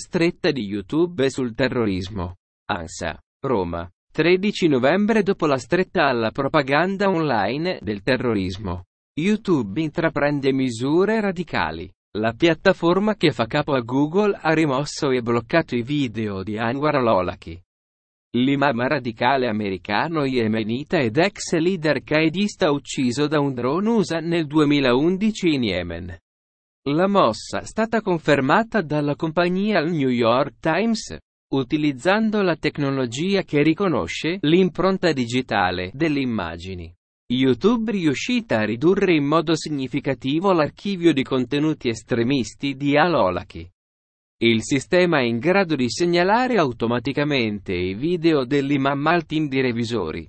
Stretta di YouTube sul terrorismo. ANSA. Roma. 13 novembre dopo la stretta alla propaganda online del terrorismo. YouTube intraprende misure radicali. La piattaforma che fa capo a Google ha rimosso e bloccato i video di Anwar Lolaki. L'imam radicale americano yemenita ed ex leader qaedista ucciso da un drone USA nel 2011 in Yemen. La mossa è stata confermata dalla compagnia New York Times, utilizzando la tecnologia che riconosce l'impronta digitale delle immagini. YouTube è riuscita a ridurre in modo significativo l'archivio di contenuti estremisti di Alolaki. Il sistema è in grado di segnalare automaticamente i video dell'imam al team di revisori.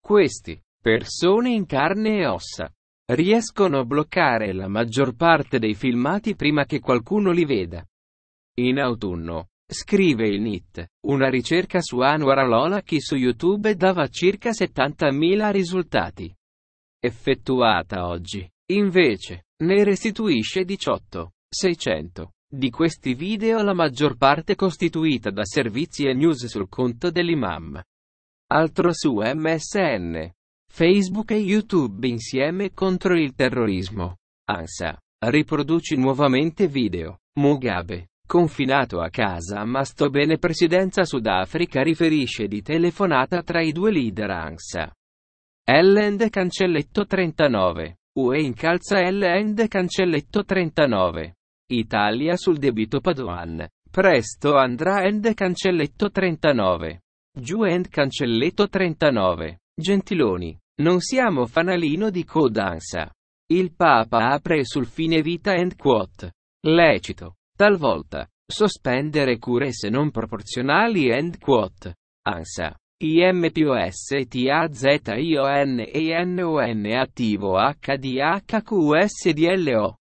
Questi, persone in carne e ossa, riescono a bloccare la maggior parte dei filmati prima che qualcuno li veda. In autunno, scrive il NIT, una ricerca su Anwar Alolaki su YouTube dava circa 70.000 risultati. Effettuata oggi, invece, ne restituisce 18.600. Di questi video la maggior parte costituita da servizi e news sul conto dell'imam. Altro su MSN. Facebook e YouTube insieme contro il terrorismo. ANSA. Riproduci nuovamente video. Mugabe. Confinato a casa ma sto bene presidenza Sudafrica riferisce di telefonata tra i due leader ANSA. L&D cancelletto 39. UE incalza L&D cancelletto 39. Italia sul debito Padoan. Presto andrà End cancelletto 39. Giù End cancelletto 39. Gentiloni. Non siamo fanalino di codanza. Il Papa apre sul fine vita and quote. Lecito. Talvolta. Sospendere cure se non proporzionali and quote. Ansa. IMPOSTAZIONENON attivo HDHQSDLO.